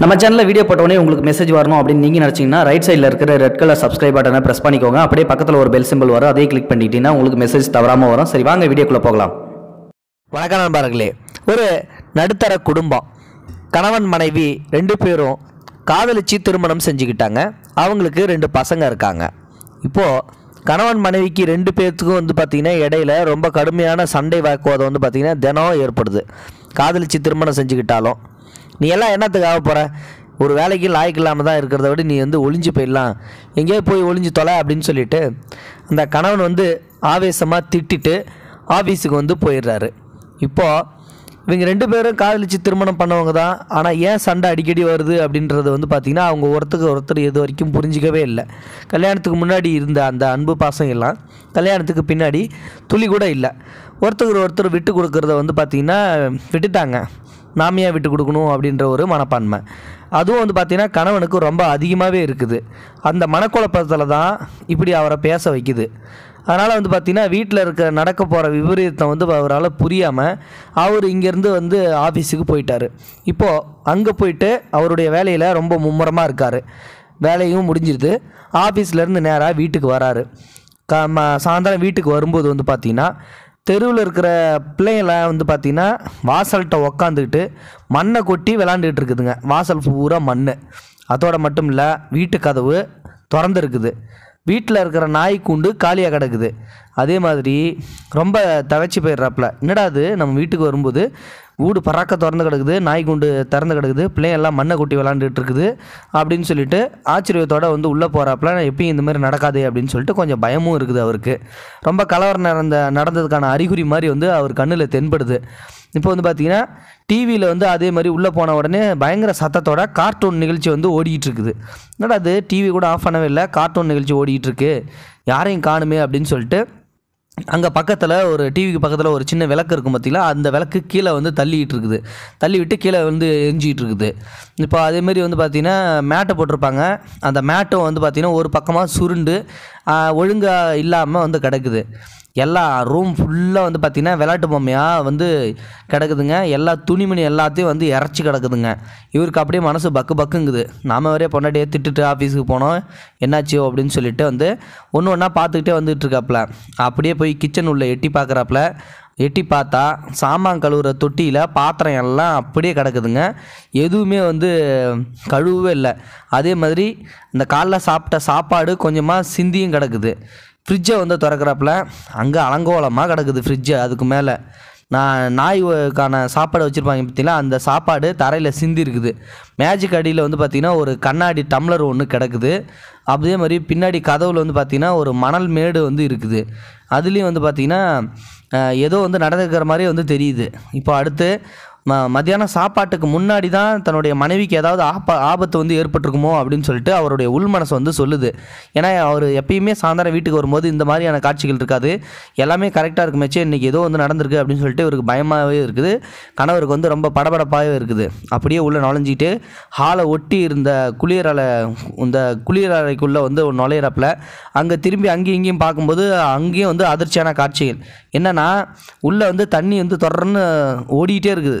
நம்ம சேனலில் வீடியோ போட்டோடனே உங்களுக்கு மெசேஜ் வரணும் அப்படின்னு நீங்கள் நினச்சிங்கன்னா ரைட் சைடில் இருக்கிற ரெட் கலர் சப்ஸ்கிரைப் பட்டனை ப்ரெஸ் பண்ணிக்கோங்க அப்படியே பக்கத்தில் ஒரு பெல் சிம்பிள் வரும் அதே கிளிக் பண்ணிக்கிட்டீங்கன்னா உங்களுக்கு மெசேஜ் தவறாமல் வரும் சரி வாங்க வீடியோக்குள்ளே போகலாம் வணக்கம் நண்பர்களே ஒரு நடுத்தர குடும்பம் கணவன் மனைவி ரெண்டு பேரும் காதலிச்சு திருமணம் செஞ்சுக்கிட்டாங்க அவங்களுக்கு ரெண்டு பசங்க இருக்காங்க இப்போது கணவன் மனைவிக்கு ரெண்டு பேர்த்துக்கும் வந்து பார்த்திங்கன்னா இடையில ரொம்ப கடுமையான சண்டை வாக்குவாதம் வந்து பார்த்திங்கன்னா தினம் ஏற்படுது காதலிச்சு திருமணம் செஞ்சுக்கிட்டாலும் நீ எல்லாம் என்னத்துக்கு ஆக போகிற ஒரு வேலைக்கு லாய்க்கு இல்லாமல் தான் இருக்கிறத விட நீ வந்து ஒளிஞ்சு போயிடலாம் எங்கேயோ போய் ஒளிஞ்சு தொலை அப்படின்னு சொல்லிட்டு அந்த கணவன் வந்து ஆவேசமாக திட்டிட்டு ஆஃபீஸுக்கு வந்து போயிடுறாரு இப்போது இவங்க ரெண்டு பேரும் காதலிச்சு திருமணம் பண்ணவங்க தான் ஆனால் ஏன் சண்டை அடிக்கடி வருது அப்படின்றது வந்து பார்த்திங்கன்னா அவங்க ஒருத்தருக்கு ஒருத்தர் இது வரைக்கும் புரிஞ்சிக்கவே இல்லை கல்யாணத்துக்கு முன்னாடி இருந்த அந்த அன்பு பாசம் எல்லாம் கல்யாணத்துக்கு பின்னாடி துளி கூட இல்லை ஒருத்தருக்கு ஒருத்தர் விட்டு கொடுக்குறத வந்து பார்த்திங்கன்னா விட்டுட்டாங்க நாமியாக விட்டு கொடுக்கணும் அப்படின்ற ஒரு மனப்பான்மை அதுவும் வந்து பார்த்திங்கன்னா கணவனுக்கு ரொம்ப அதிகமாகவே இருக்குது அந்த மனக்குழப்பத்தில் தான் இப்படி அவரை பேச வைக்குது அதனால் வந்து பார்த்திங்கன்னா வீட்டில் இருக்கிற நடக்க போகிற விபரீதத்தை வந்து அவரால் புரியாமல் அவர் இங்கேருந்து வந்து ஆஃபீஸுக்கு போயிட்டார் இப்போது அங்கே போயிட்டு அவருடைய வேலையில் ரொம்ப மும்முரமாக இருக்கார் வேலையும் முடிஞ்சிருது ஆஃபீஸ்லேருந்து நேராக வீட்டுக்கு வராரு க ம சாயந்தரம் வீட்டுக்கு வரும்போது வந்து பார்த்திங்கன்னா தெருவில் இருக்கிற பிள்ளைங்களாம் வந்து பார்த்திங்கன்னா வாசல்கிட்ட உக்காந்துக்கிட்டு மண்ணை கொட்டி விளாண்டுக்கிட்டு இருக்குதுங்க வாசல் பூரா மண் அதோடு மட்டும் இல்லை வீட்டு கதவு திறந்துருக்குது வீட்டில் இருக்கிற நாய் கூண்டு காலியாக கிடக்குது அதே மாதிரி ரொம்ப தவச்சி போயிடுறாப்புல என்னடா அது நம்ம வீட்டுக்கு வரும்போது வீடு பறக்க திறந்து கிடக்குது நாய் குண்டு திறந்து கிடக்குது பிள்ளைங்க எல்லாம் மண்ணை கொட்டி விளாண்டுட்டு இருக்குது அப்படின்னு சொல்லிட்டு ஆச்சரியத்தோட வந்து உள்ளே நான் எப்பயும் இந்த மாதிரி நடக்காது அப்படின்னு சொல்லிட்டு கொஞ்சம் பயமும் இருக்குது அவருக்கு ரொம்ப கலவர நடந்த நடந்ததுக்கான அறிகுறி மாதிரி வந்து அவர் கண்ணில் தென்படுது இப்போ வந்து பார்த்தீங்கன்னா டிவியில் வந்து அதே மாதிரி உள்ளே போன உடனே பயங்கர சத்தத்தோட கார்ட்டூன் நிகழ்ச்சி வந்து ஓடிக்கிட்டுருக்குது இருக்குது என்னடா அது டிவி கூட ஆஃப் பண்ணவே இல்லை கார்ட்டூன் நிகழ்ச்சி ஓடிக்கிட்டு இருக்கு யாரையும் காணுமே அப்படின்னு சொல்லிட்டு அங்கே பக்கத்தில் ஒரு டிவிக்கு பக்கத்தில் ஒரு சின்ன விளக்கு இருக்கும் பார்த்திங்களா அந்த விளக்கு கீழே வந்து தள்ளிகிட்டு இருக்குது தள்ளி விட்டு கீழே வந்து எரிஞ்சிக்கிட்டு இருக்குது இப்போ அதேமாரி வந்து பார்த்திங்கன்னா மேட்டை போட்டிருப்பாங்க அந்த மேட்டும் வந்து பார்த்திங்கன்னா ஒரு பக்கமாக சுருண்டு ஒழுங்காக இல்லாமல் வந்து கிடக்குது எல்லா ரூம் ஃபுல்லாக வந்து பார்த்திங்கன்னா விளையாட்டு பொம்மையாக வந்து கிடக்குதுங்க எல்லா துணிமணி எல்லாத்தையும் வந்து இறச்சி கிடக்குதுங்க இவருக்கு அப்படியே மனசு பக்கு பக்குங்குது நாம் வரையே பொண்டாட்டியே திட்டுட்டு ஆஃபீஸுக்கு போனோம் என்னாச்சு அப்படின்னு சொல்லிட்டு வந்து ஒன்று ஒன்றா பார்த்துக்கிட்டே வந்துட்டுருக்காப்புல அப்படியே போய் கிச்சன் உள்ள எட்டி பார்க்குறாப்புல எட்டி பார்த்தா சாமான் கழுவுற தொட்டியில் பாத்திரம் எல்லாம் அப்படியே கிடக்குதுங்க எதுவுமே வந்து கழுவவே இல்லை அதே மாதிரி இந்த காலைல சாப்பிட்ட சாப்பாடு கொஞ்சமாக சிந்தியும் கிடக்குது ஃப்ரிட்ஜை வந்து திறக்கிறப்பில் அங்கே அலங்கோலமாக கிடக்குது ஃப்ரிட்ஜு அதுக்கு மேலே நான் நாய்க்கான சாப்பாடு வச்சுருப்பாங்க பார்த்தீங்கன்னா அந்த சாப்பாடு தரையில் சிந்தி இருக்குது மேஜிக் அடியில் வந்து பார்த்திங்கன்னா ஒரு கண்ணாடி டம்ளர் ஒன்று கிடக்குது அதே மாதிரி பின்னாடி கதவில் வந்து பார்த்திங்கன்னா ஒரு மணல் மேடு வந்து இருக்குது அதுலேயும் வந்து பார்த்திங்கன்னா ஏதோ வந்து நடந்துக்கிற மாதிரி வந்து தெரியுது இப்போ அடுத்து ம மத்தியானம் சாப்பாட்டுக்கு முன்னாடி தான் தன்னுடைய மனைவிக்கு ஏதாவது ஆப்ப ஆபத்து வந்து ஏற்பட்டிருக்குமோ அப்படின்னு சொல்லிட்டு அவருடைய உள் மனசு வந்து சொல்லுது ஏன்னா அவர் எப்பயுமே சாயந்தரம் வீட்டுக்கு வரும்போது இந்த மாதிரியான காட்சிகள் இருக்காது எல்லாமே கரெக்டாக இருக்குமேச்சு இன்றைக்கி ஏதோ வந்து நடந்திருக்கு அப்படின்னு சொல்லிட்டு இவருக்கு பயமாகவே இருக்குது கணவருக்கு வந்து ரொம்ப படபடப்பாகவே இருக்குது அப்படியே உள்ளே நுழைஞ்சிட்டு ஹாலை ஒட்டி இருந்த குளிரலை இந்த குளிரலைக்குள்ளே வந்து நுழையிறப்பில் அங்கே திரும்பி அங்கேயும் இங்கேயும் பார்க்கும்போது அங்கேயும் வந்து அதிர்ச்சியான காட்சிகள் என்னென்னா உள்ளே வந்து தண்ணி வந்து தொடர்ந்து ஓடிக்கிட்டே இருக்குது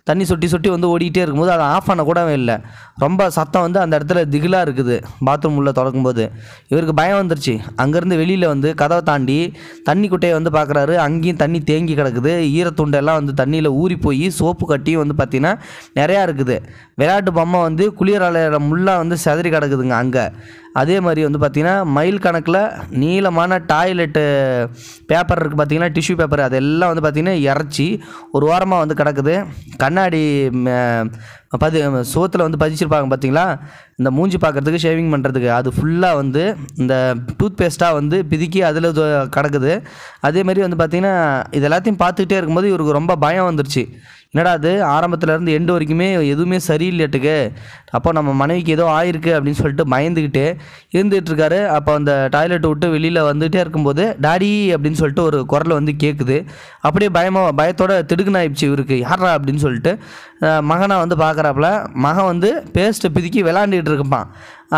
தண்ணி சொட்டி சொட்டி வந்து ஓடிக்கிட்டே இருக்கும்போது அதை ஆஃப் பண்ண கூடவே இல்லை ரொம்ப சத்தம் வந்து அந்த இடத்துல திகிலாக இருக்குது பாத்ரூம் உள்ளே திறக்கும்போது இவருக்கு பயம் வந்துருச்சு அங்கேருந்து வெளியில் வந்து கதவை தாண்டி தண்ணி குட்டையை வந்து பார்க்குறாரு அங்கேயும் தண்ணி தேங்கி கிடக்குது ஈரத்துண்டெல்லாம் வந்து தண்ணியில் ஊறி போய் சோப்பு கட்டியும் வந்து பார்த்திங்கன்னா நிறையா இருக்குது விளையாட்டு பொம்மை வந்து குளிர் முள்ளாக வந்து செதறி கிடக்குதுங்க அங்கே அதே மாதிரி வந்து பார்த்திங்கன்னா மைல் கணக்கில் நீளமான டாய்லெட்டு பேப்பர் இருக்குது பார்த்திங்கன்னா டிஷ்யூ பேப்பர் அதெல்லாம் வந்து பார்த்திங்கன்னா இறச்சி ஒரு ஓரமாக வந்து கிடக்குது கண்ணை கண்ணாடி பதி சோத்தில் வந்து பதிச்சிருப்பாங்க பார்த்தீங்களா இந்த மூஞ்சி பார்க்குறதுக்கு ஷேவிங் பண்ணுறதுக்கு அது ஃபுல்லாக வந்து இந்த டூத் பேஸ்ட்டாக வந்து பிதுக்கி அதில் கிடக்குது அதேமாரி வந்து பார்த்திங்கன்னா இது எல்லாத்தையும் பார்த்துக்கிட்டே இருக்கும்போது இவருக்கு ரொம்ப பயம் வந்துருச்சு என்னடா அது ஆரம்பத்துலேருந்து எண்டு வரைக்குமே எதுவுமே சரியில்லைட்டுக்கு அப்போ நம்ம மனைவிக்கு ஏதோ ஆயிருக்கு அப்படின்னு சொல்லிட்டு பயந்துக்கிட்டு இருந்துகிட்ருக்காரு அப்போ அந்த டாய்லெட் விட்டு வெளியில் வந்துகிட்டே இருக்கும்போது டாடி அப்படின்னு சொல்லிட்டு ஒரு குரலை வந்து கேட்குது அப்படியே பயமாக பயத்தோட திடுக்குனாயிடுச்சு இவருக்கு யாரா அப்படின்னு சொல்லிட்டு மகனை வந்து பார்க்குறாப்புல மகன் வந்து பேஸ்ட்டை பிதுக்கி விளாண்டுக்கிட்டு இருக்கப்பான்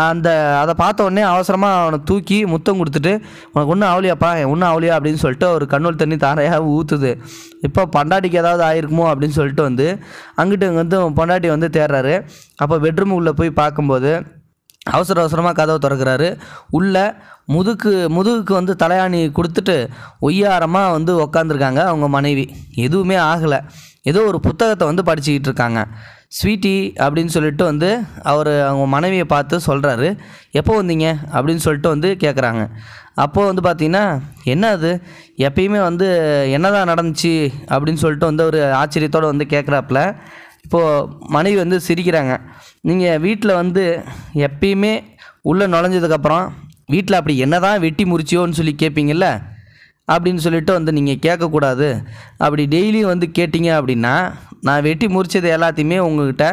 அந்த அதை பார்த்த உடனே அவசரமாக அவனை தூக்கி முத்தம் கொடுத்துட்டு உனக்கு ஒன்றும் ஆவலியாப்பா ஒன்றும் ஆவலியா அப்படின்னு சொல்லிட்டு ஒரு கண்ணூல் தண்ணி தாரையாக ஊற்றுது இப்போ பண்டாட்டிக்கு ஏதாவது ஆயிருக்குமோ அப்படின்னு சொல்லிட்டு வந்து அங்கிட்டு இங்கே வந்து பொண்டாட்டி வந்து தேடுறாரு அப்போ பெட்ரூம் உள்ளே போய் பார்க்கும்போது அவசர அவசரமாக கதவை திறக்கிறாரு உள்ளே முதுக்கு முதுகுக்கு வந்து தலையாணி கொடுத்துட்டு ஒய்யாரமாக வந்து உக்காந்துருக்காங்க அவங்க மனைவி எதுவுமே ஆகலை ஏதோ ஒரு புத்தகத்தை வந்து படிச்சுக்கிட்டு இருக்காங்க ஸ்வீட்டி அப்படின்னு சொல்லிட்டு வந்து அவர் அவங்க மனைவியை பார்த்து சொல்கிறாரு எப்போ வந்தீங்க அப்படின்னு சொல்லிட்டு வந்து கேட்குறாங்க அப்போது வந்து பார்த்திங்கன்னா என்ன அது எப்பயுமே வந்து என்ன தான் நடந்துச்சு அப்படின்னு சொல்லிட்டு வந்து ஒரு ஆச்சரியத்தோடு வந்து கேட்குறாப்புல இப்போது மனைவி வந்து சிரிக்கிறாங்க நீங்கள் வீட்டில் வந்து எப்பயுமே உள்ளே நுழைஞ்சதுக்கப்புறம் வீட்டில் அப்படி என்ன தான் வெட்டி முறிச்சியோன்னு சொல்லி கேட்பீங்கள்ல அப்படின்னு சொல்லிட்டு வந்து நீங்கள் கேட்கக்கூடாது அப்படி டெய்லியும் வந்து கேட்டிங்க அப்படின்னா நான் வெட்டி முறிச்சது எல்லாத்தையுமே உங்ககிட்ட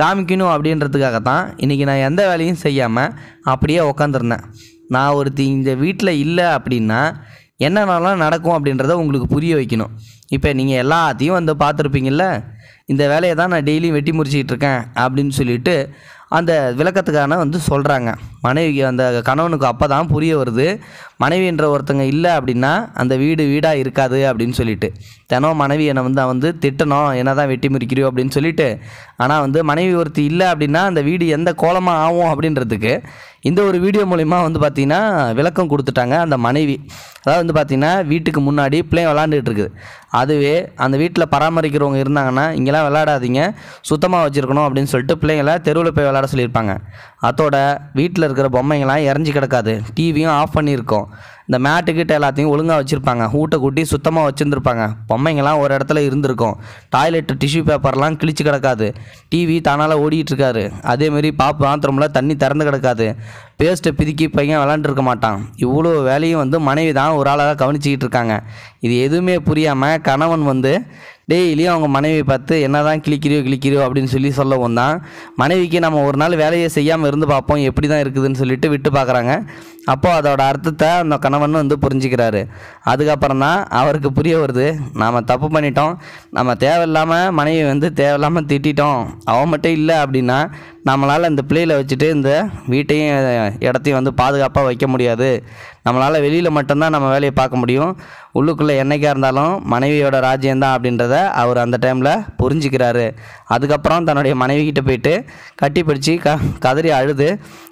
காமிக்கணும் அப்படின்றதுக்காக தான் இன்றைக்கி நான் எந்த வேலையும் செய்யாமல் அப்படியே உக்காந்துருந்தேன் நான் ஒருத்தி இந்த வீட்டில் இல்லை அப்படின்னா என்னென்னலாம் நடக்கும் அப்படின்றத உங்களுக்கு புரிய வைக்கணும் இப்போ நீங்கள் எல்லாத்தையும் வந்து பார்த்துருப்பீங்கள்ல இந்த வேலையை தான் நான் டெய்லியும் வெட்டி முறிச்சிக்கிட்டு இருக்கேன் அப்படின்னு சொல்லிட்டு அந்த விளக்கத்துக்கான வந்து சொல்கிறாங்க மனைவிக்கு அந்த கணவனுக்கு அப்போ தான் புரிய வருது மனைவின்ற ஒருத்தங்க இல்லை அப்படின்னா அந்த வீடு வீடாக இருக்காது அப்படின்னு சொல்லிட்டு தினம் மனைவி என்னை வந்து அவன் வந்து திட்டணும் என்ன தான் வெட்டி முறிக்கிறியோ அப்படின்னு சொல்லிட்டு ஆனால் வந்து மனைவி ஒருத்தி இல்லை அப்படின்னா அந்த வீடு எந்த கோலமாக ஆகும் அப்படின்றதுக்கு இந்த ஒரு வீடியோ மூலிமா வந்து பார்த்திங்கன்னா விளக்கம் கொடுத்துட்டாங்க அந்த மனைவி அதாவது வந்து பார்த்திங்கன்னா வீட்டுக்கு முன்னாடி பிள்ளைங்க விளாண்டுட்டு இருக்குது அதுவே அந்த வீட்டில் பராமரிக்கிறவங்க இருந்தாங்கன்னா இங்கெல்லாம் விளாடாதீங்க சுத்தமாக வச்சுருக்கணும் அப்படின்னு சொல்லிட்டு பிள்ளைங்கள தெருவில் போய் விளாட சொல்லியிருப்பாங்க அதோட வீட்டில் இருக்கிற பொம்மைங்களாம் இறஞ்சி கிடக்காது டிவியும் ஆஃப் பண்ணியிருக்கோம் இந்த மேட்டு கிட்ட எல்லாத்தையும் ஒழுங்காக வச்சுருப்பாங்க ஊட்டை கூட்டி சுத்தமாக வச்சுருந்துருப்பாங்க பொம்மைங்கள்லாம் ஒரு இடத்துல இருந்திருக்கும் டாய்லெட் டிஷ்யூ பேப்பர்லாம் கிழிச்சு கிடக்காது டிவி தானால் ஓடிட்டுருக்காரு அதேமாரி பாப் பாத்ரூமில் தண்ணி திறந்து கிடக்காது பேஸ்ட்டை பிதுக்கி பையன் விளாண்டுருக்க மாட்டான் இவ்வளோ வேலையும் வந்து மனைவி தான் ஒரு ஆளாக கவனிச்சிக்கிட்டு இருக்காங்க இது எதுவுமே புரியாமல் கணவன் வந்து டெய்லியும் அவங்க மனைவி பார்த்து என்ன தான் கிளிக்கிறியோ கிளிக்கிறியோ அப்படின்னு சொல்லி சொல்லவும் தான் மனைவிக்கு நம்ம ஒரு நாள் வேலையை செய்யாமல் இருந்து பார்ப்போம் எப்படி தான் இருக்குதுன்னு சொல்லிட்டு விட்டு பார்க்குறாங்க அப்போது அதோட அர்த்தத்தை அந்த கணவன் வந்து புரிஞ்சுக்கிறாரு அதுக்கப்புறம் தான் அவருக்கு புரிய வருது நாம் தப்பு பண்ணிட்டோம் நம்ம தேவையில்லாமல் மனைவி வந்து தேவையில்லாமல் திட்டிட்டோம் அவன் மட்டும் இல்லை அப்படின்னா நம்மளால் இந்த பிள்ளைகளை வச்சுட்டு இந்த வீட்டையும் இடத்தையும் வந்து பாதுகாப்பாக வைக்க முடியாது நம்மளால் வெளியில் மட்டும்தான் நம்ம வேலையை பார்க்க முடியும் உள்ளுக்குள்ளே என்றைக்காக இருந்தாலும் மனைவியோட ராஜ்யந்தான் அப்படின்றத அவர் அந்த டைமில் புரிஞ்சுக்கிறாரு அதுக்கப்புறம் தன்னுடைய மனைவிக்கிட்ட போயிட்டு கட்டி பிடிச்சி க கதறி அழுது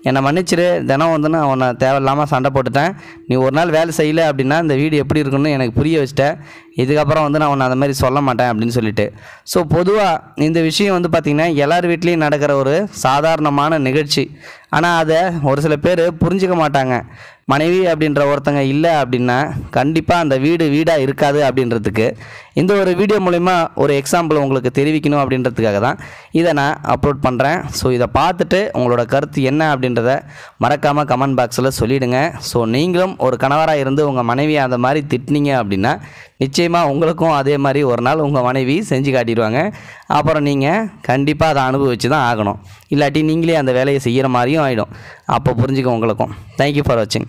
என்னை மன்னிச்சிரு தினம் வந்து நான் உன்னை தேவையில்லாமல் சண்டை போட்டுட்டேன் நீ ஒரு நாள் வேலை செய்யலை அப்படின்னா இந்த வீடு எப்படி இருக்குன்னு எனக்கு புரிய வச்சிட்டேன் இதுக்கப்புறம் வந்து நான் ஒன்று அந்த மாதிரி சொல்ல மாட்டேன் அப்படின்னு சொல்லிட்டு ஸோ பொதுவாக இந்த விஷயம் வந்து பார்த்திங்கன்னா எல்லார் வீட்லேயும் நடக்கிற ஒரு சாதாரணமான நிகழ்ச்சி ஆனால் அதை ஒரு சில பேர் புரிஞ்சிக்க மாட்டாங்க மனைவி அப்படின்ற ஒருத்தங்க இல்லை அப்படின்னா கண்டிப்பாக அந்த வீடு வீடாக இருக்காது அப்படின்றதுக்கு இந்த ஒரு வீடியோ மூலிமா ஒரு எக்ஸாம்பிள் உங்களுக்கு தெரிவிக்கணும் அப்படின்றதுக்காக தான் இதை நான் அப்லோட் பண்ணுறேன் ஸோ இதை பார்த்துட்டு உங்களோட கருத்து என்ன அப்படின்றத மறக்காமல் கமெண்ட் பாக்ஸில் சொல்லிவிடுங்க ஸோ நீங்களும் ஒரு கணவராக இருந்து உங்கள் மனைவியை அந்த மாதிரி திட்டினீங்க அப்படின்னா நிச்சயமாக உங்களுக்கும் அதே மாதிரி ஒரு நாள் உங்கள் மனைவி செஞ்சு காட்டிடுவாங்க அப்புறம் நீங்கள் கண்டிப்பாக அதை அனுபவிச்சு தான் ஆகணும் இல்லாட்டி நீங்களே அந்த வேலையை செய்கிற மாதிரியும் ஆகிடும் அப்போ புரிஞ்சுக்க உங்களுக்கும் தேங்க்யூ ஃபார் வாட்சிங்